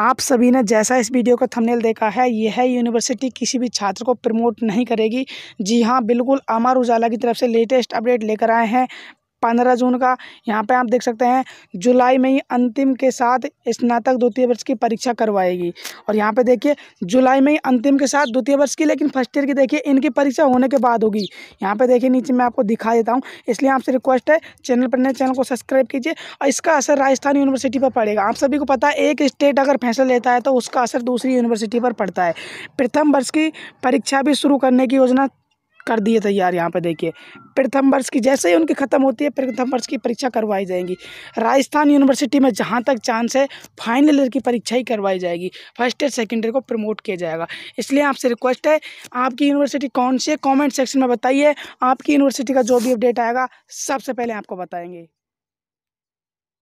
आप सभी ने जैसा इस वीडियो का थंबनेल देखा है यह यूनिवर्सिटी किसी भी छात्र को प्रमोट नहीं करेगी जी हाँ बिल्कुल अमर उजाला की तरफ से लेटेस्ट अपडेट लेकर आए हैं पंद्रह जून का यहाँ पे आप देख सकते हैं जुलाई में ही अंतिम के साथ स्नातक द्वितीय वर्ष की परीक्षा करवाएगी और यहाँ पे देखिए जुलाई में ही अंतिम के साथ द्वितीय वर्ष की लेकिन फर्स्ट ईयर की देखिए इनकी परीक्षा होने के बाद होगी यहाँ पे देखिए नीचे मैं आपको दिखा देता हूँ इसलिए आपसे रिक्वेस्ट है चैनल पर नए चैनल को सब्सक्राइब कीजिए और इसका असर राजस्थान यूनिवर्सिटी पर पड़ेगा आप सभी को पता है एक स्टेट अगर फैसला लेता है तो उसका असर दूसरी यूनिवर्सिटी पर पड़ता है प्रथम वर्ष की परीक्षा भी शुरू करने की योजना कर दिए तैयार यहाँ पर देखिए प्रथम वर्ष की जैसे ही उनकी ख़त्म होती है प्रथम वर्ष की परीक्षा करवाई जाएगी राजस्थान यूनिवर्सिटी में जहाँ तक चांस है फाइनल ईयर की परीक्षा ही करवाई जाएगी फर्स्ट ईयर सेकेंड ईयर को प्रमोट किया जाएगा इसलिए आपसे रिक्वेस्ट है आपकी यूनिवर्सिटी कौन सी है कॉमेंट सेक्शन में बताइए आपकी यूनिवर्सिटी का जो भी अपडेट आएगा सबसे पहले आपको बताएंगे